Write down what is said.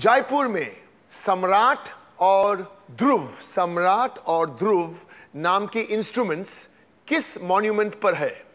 जयपुर में सम्राट और ध्रुव सम्राट और ध्रुव नाम के इंस्ट्रूमेंट्स किस मॉन्यूमेंट पर है